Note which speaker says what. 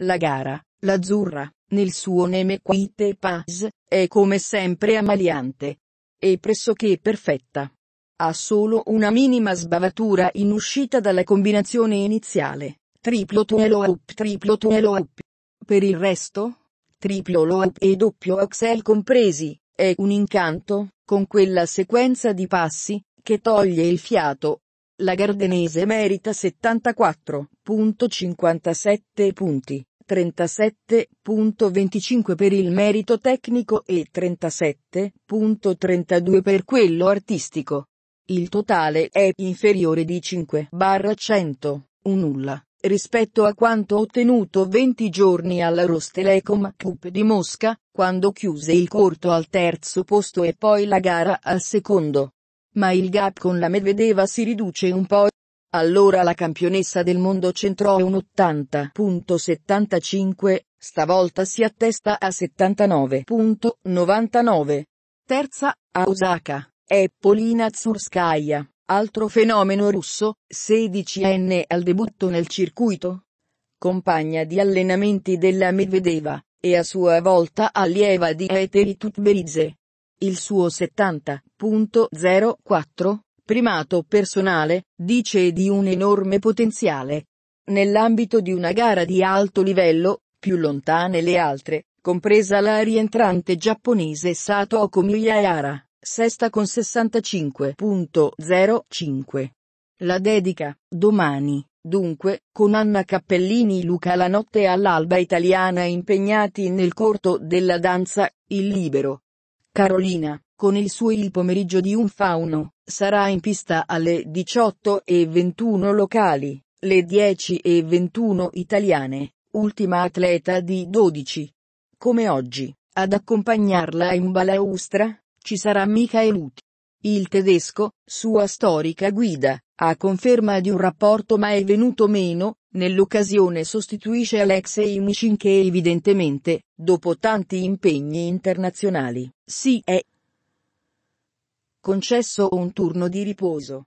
Speaker 1: La gara, l'azzurra, nel suo quite pass, è come sempre amaliante. E pressoché perfetta. Ha solo una minima sbavatura in uscita dalla combinazione iniziale, triplo tunnelo up triplo tunnelo up. Per il resto, triplo loop e doppio axel compresi, è un incanto, con quella sequenza di passi, che toglie il fiato, la Gardenese merita 74.57 punti, 37.25 per il merito tecnico e 37.32 per quello artistico. Il totale è inferiore di 5 barra 100, un nulla, rispetto a quanto ottenuto 20 giorni alla Rostelecom Cup di Mosca, quando chiuse il corto al terzo posto e poi la gara al secondo ma il gap con la Medvedeva si riduce un po'. Allora la campionessa del mondo centrò un 80.75, stavolta si attesta a 79.99. Terza, a Osaka, è Polina Zurskaya, altro fenomeno russo, 16enne al debutto nel circuito. Compagna di allenamenti della Medvedeva, e a sua volta allieva di Eteri Tutberidze. Il suo 70 1.04, primato personale, dice di un enorme potenziale. Nell'ambito di una gara di alto livello, più lontane le altre, compresa la rientrante giapponese Satoko Okumiyahara, sesta con 65.05. La dedica, domani, dunque, con Anna Cappellini Luca la notte all'alba italiana impegnati nel corto della danza, il libero. Carolina, con il suo Il pomeriggio di un fauno, sarà in pista alle 18.21 locali, le 10.21 italiane, ultima atleta di 12. Come oggi, ad accompagnarla in balaustra, ci sarà Michael Uti. Il tedesco, sua storica guida, a conferma di un rapporto ma è venuto meno, nell'occasione sostituisce Alexei Michin che evidentemente, dopo tanti impegni internazionali, si è concesso un turno di riposo.